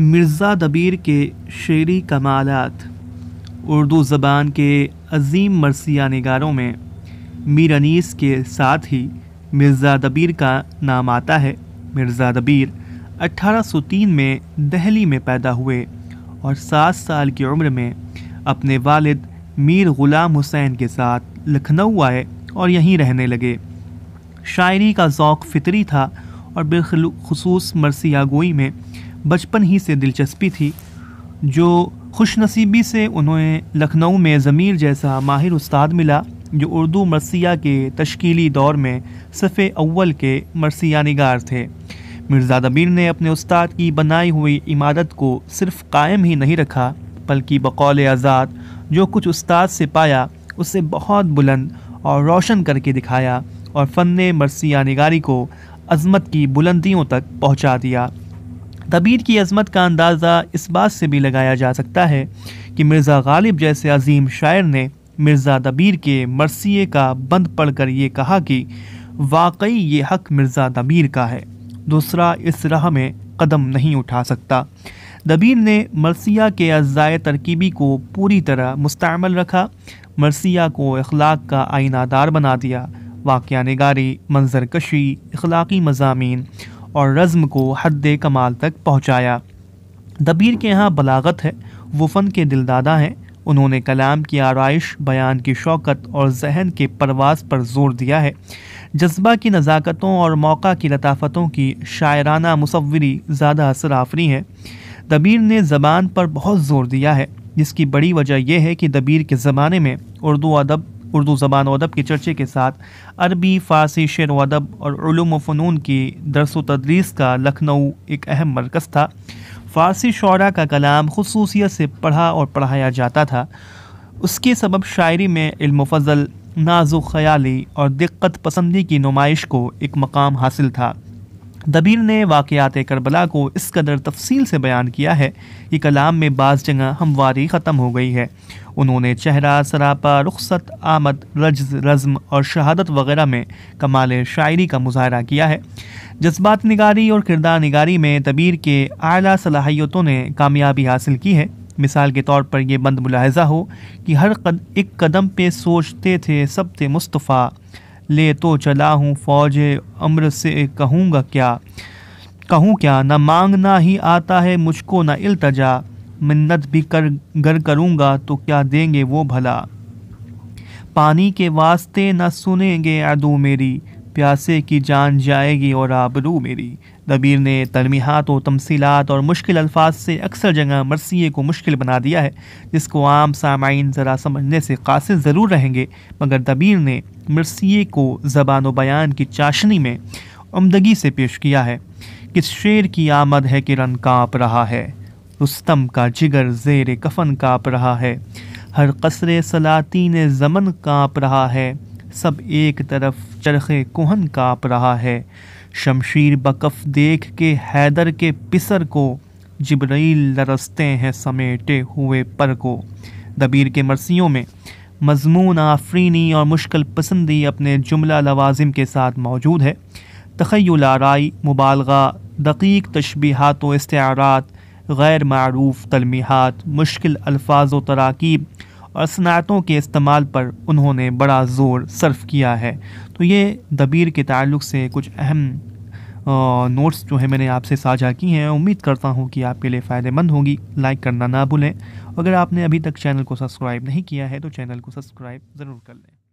मिर्ज़ा दबीर के शेरी कमालत उर्दू ज़बान के अजीम मरसिया नगारों में मीर अनीस के साथ ही मिर्ज़ा दबीर का नाम आता है मिर्ज़ा दबीर 1803 में दहली में पैदा हुए और सात साल की उम्र में अपने वालिद मीर ग़ुलाम हुसैन के साथ लखनऊ आए और यहीं रहने लगे शायरी का ओक़ फितरी था और बिलखसूस मरसिया गोई में बचपन ही से दिलचस्पी थी जो खुशनसीबी से उन्हें लखनऊ में ज़मीर जैसा माहिर उस्ताद मिला जो उर्दू मरसिया के तश्कीली दौर में सफ़े अव्वल के मरसिया नगार थे मिर्ज़ा दबीर ने अपने उस्ताद की बनाई हुई इमारत को सिर्फ कायम ही नहीं रखा बल्कि बकौल आज़ाद जो कुछ उस्ताद से पाया उसे बहुत बुलंद और रोशन करके दिखाया और फ़न मरसिया नगारी को अजमत की बुलंदियों तक पहुँचा दिया तबीर की अजमत का अंदाज़ा इस बात से भी लगाया जा सकता है कि मिर्ज़ा गालिब जैसे अजीम शायर ने मिर्ज़ा दबीर के मरसिए का बंद पढ़कर ये कहा कि वाकई ये हक मिर्ज़ा दबीर का है दूसरा इस राह में कदम नहीं उठा सकता दबीर ने मरसिया के अज़ाय तरकीबी को पूरी तरह मुस्तमल रखा मरसिया को अखलाक का आइनादार बना दिया वाक़ नगारी मंजरकशी अखलाकी मजामी और रज़म को हद कमाल तक पहुँचाया दबीर के यहाँ बलागत है वो फ़न के दिलदादा हैं उन्होंने कलाम की आरइश बयान की शौकत और जहन के परवास पर जोर दिया है जज्बा की नज़ाकतों और मौका की लताफ़तों की शायराना मुसवरी ज़्यादा असर आफरी है दबीर ने ज़बान पर बहुत जोर दिया है जिसकी बड़ी वजह यह है कि दबीर के ज़माने में उर्दू अदब उर्दू ज़बान अदब के चर्चे के साथ अरबी फ़ारसी शेर अदब और फ़नून की दरस तदरीस का लखनऊ एक अहम मरकज़ था फ़ारसी शरा का कलाम खसूसियत से पढ़ा और पढ़ाया जाता था उसके सबब शायरी में इल्मल नाजुक ख्याली और दिक्कत पसंदी की नुमाइश को एक मकाम हासिल था दबीर ने वाक़ात करबला को इस कदर तफसील से बयान किया है कि कलाम में बाज़ जगह हमवारी ख़त्म हो गई है उन्होंने चेहरा सरापा रुखसत आमद रज रज़म और शहादत वगैरह में कमाल शायरी का मुजाहरा किया है जज्बात निगारी और किरदार निगारी में दबीर के आला सलाहियतों ने कामयाबी हासिल की है मिसाल के तौर पर यह बंद मुलाहजा हो कि हर कद एक कदम पे सोचते थे सब थे मुस्तफ़ा ले तो चला हूँ फौज अम्र से कहूँगा क्या कहूँ क्या न मांगना ही आता है मुझको न इल्तजा मिन्नत भी कर गर करूँगा तो क्या देंगे वो भला पानी के वास्ते न सुनेंगे अदू मेरी प्यासे की जान जाएगी और आबरू मेरी दबीर ने तरमीहत व तमसीलत और मुश्किल अल्फाज से अक्सर जगह मरसिए को मुश्किल बना दिया है जिसको आम सामाइन ज़रा समझने से कासिर ज़रूर रहेंगे मगर दबीर ने मरसिए को ज़बान बयान की चाशनी में उमदगी से पेश किया है किस शेर की आमद है कि रन काँप रहा है रुस्तम का जिगर जेर कफन काँप रहा है हर कसरे सलातीन ज़मन काँप रहा है सब एक तरफ चरखे कोहन काँप रहा है शमशीर बकफ देख के हैदर के पिसर को जबरील लरसते हैं समेटे हुए पर को दबीर के मरसियों में मजमून आफरीनी और मुश्किल पसंदी अपने जुमला लवाजिम के साथ मौजूद है तखयल आरई मुबालगा दकीक तशबीहात व इस्तारात गैरमूफ़ तलमीहत मुश्किल अल्फाज व तराकीब और सनातों के इस्तेमाल पर उन्होंने बड़ा ज़ोर सर्फ किया है तो ये दबीर के ताल्लुक से कुछ अहम नोट्स जो है मैंने आपसे साझा की हैं उम्मीद करता हूँ कि आपके लिए फ़ायदेमंद होगी लाइक करना ना भूलें अगर आपने अभी तक चैनल को सब्सक्राइब नहीं किया है तो चैनल को सब्सक्राइब ज़रूर कर लें